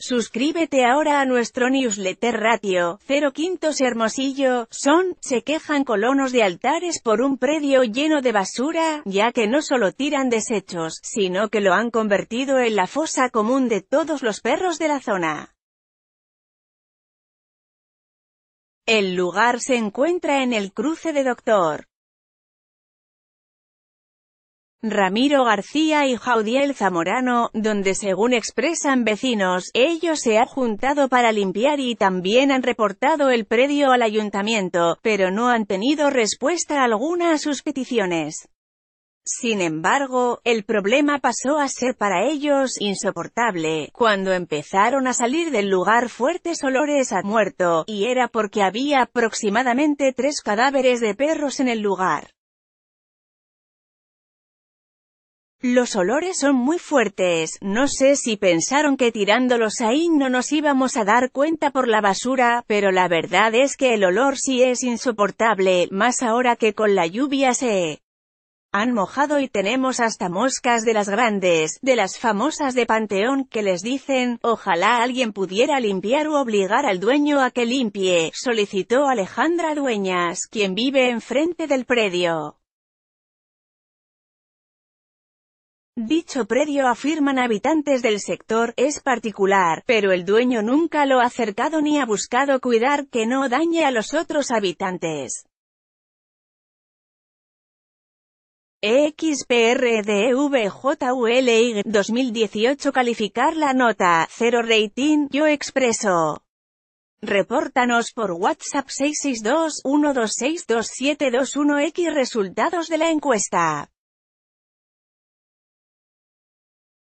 Suscríbete ahora a nuestro newsletter ratio, 0 Quintos Hermosillo, son, se quejan colonos de altares por un predio lleno de basura, ya que no solo tiran desechos, sino que lo han convertido en la fosa común de todos los perros de la zona. El lugar se encuentra en el cruce de Doctor. Ramiro García y Jaudiel Zamorano, donde según expresan vecinos, ellos se han juntado para limpiar y también han reportado el predio al ayuntamiento, pero no han tenido respuesta alguna a sus peticiones. Sin embargo, el problema pasó a ser para ellos insoportable, cuando empezaron a salir del lugar fuertes olores a muerto, y era porque había aproximadamente tres cadáveres de perros en el lugar. Los olores son muy fuertes, no sé si pensaron que tirándolos ahí no nos íbamos a dar cuenta por la basura, pero la verdad es que el olor sí es insoportable, más ahora que con la lluvia se han mojado y tenemos hasta moscas de las grandes, de las famosas de Panteón que les dicen, ojalá alguien pudiera limpiar u obligar al dueño a que limpie, solicitó Alejandra Dueñas, quien vive enfrente del predio. Dicho predio, afirman habitantes del sector, es particular, pero el dueño nunca lo ha acercado ni ha buscado cuidar que no dañe a los otros habitantes. XPRDVJULY 2018 calificar la nota, 0 rating, yo expreso. Repórtanos por WhatsApp 662 126 x resultados de la encuesta.